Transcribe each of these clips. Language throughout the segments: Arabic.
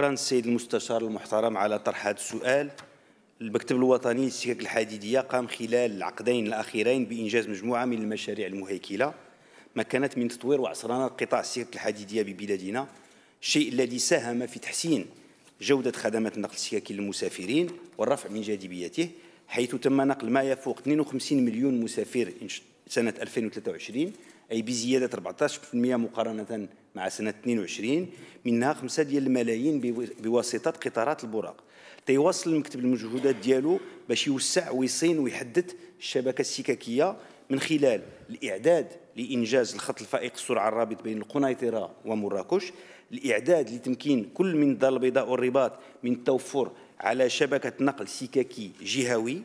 شكرا السيد المستشار المحترم على طرح هذا السؤال المكتب الوطني للسكك الحديديه قام خلال العقدين الاخيرين بانجاز مجموعه من المشاريع المهيكله كانت من تطوير وعصرنه قطاع السكك الحديديه ببلادنا الشيء الذي ساهم في تحسين جوده خدمات النقل السككي للمسافرين والرفع من جاذبيته حيث تم نقل ما يفوق 52 مليون مسافر سنه 2023 اي بزياده 14% مقارنه مع سنه 22 منها خمسه ديال الملايين بواسطه قطارات البراق تيواصل المكتب المجهودات ديالو باش يوسع ويصين ويحدث الشبكه السككيه من خلال الاعداد لانجاز الخط الفائق السرعه الرابط بين القنيطره ومراكش الاعداد لتمكين كل من الدار البيضاء والرباط من التوفر على شبكه نقل سككي جهوي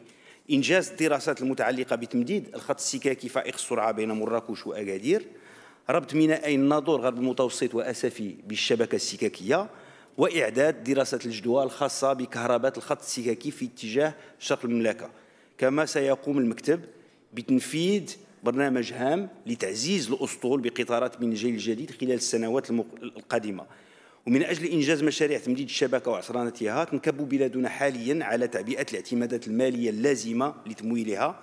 انجاز الدراسات المتعلقه بتمديد الخط السككي فائق السرعه بين مراكش واكادير ربط ميناء الناظور غرب المتوسط وأسفي بالشبكة السككية وإعداد دراسة الجدوى الخاصة بكهرباء الخط السككي في اتجاه شرق المملكة كما سيقوم المكتب بتنفيذ برنامج هام لتعزيز الأسطول بقطارات من الجيل الجديد خلال السنوات القادمة ومن أجل إنجاز مشاريع تمديد الشبكة وعصرانتها تنكب بلادنا حاليا على تعبئة الاعتمادات المالية اللازمة لتمويلها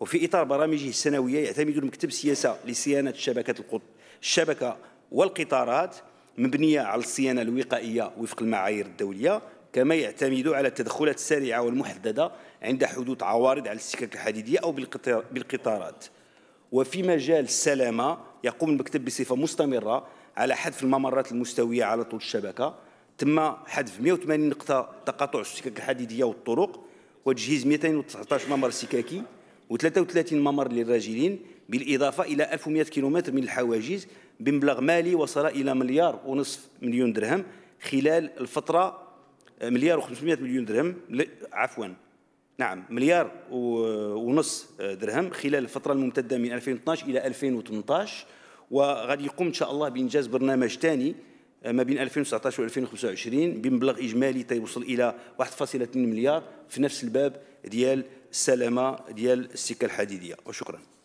وفي إطار برامجه السنوية يعتمد المكتب السياسة لصيانة شبكة القط... الشبكة والقطارات مبنية على الصيانة الوقائية وفق المعايير الدولية كما يعتمد على التدخلات السريعة والمحددة عند حدوث عوارض على السكك الحديدية أو بالقطارات وفي مجال السلامة يقوم المكتب بصفة مستمرة على حذف الممرات المستوية على طول الشبكة تم حذف 180 نقطة تقاطع السكك الحديدية والطرق وتجهيز 219 ممر سكاكي و33 ممر للراجلين بالإضافة إلى 1100 كيلومتر من الحواجز بمبلغ مالي وصل إلى مليار ونصف مليون درهم خلال الفترة آه، مليار و500 مليون درهم عفوا نعم مليار ونصف آه، درهم خلال الفترة الممتدة من 2012 إلى 2018 وغادي يقوم إن شاء الله بإنجاز برنامج ثاني آه، ما بين 2019 و 2025 بمبلغ إجمالي تيوصل إلى 1.2 مليار في نفس الباب ديال السلامه ديال السكه الحديديه وشكرا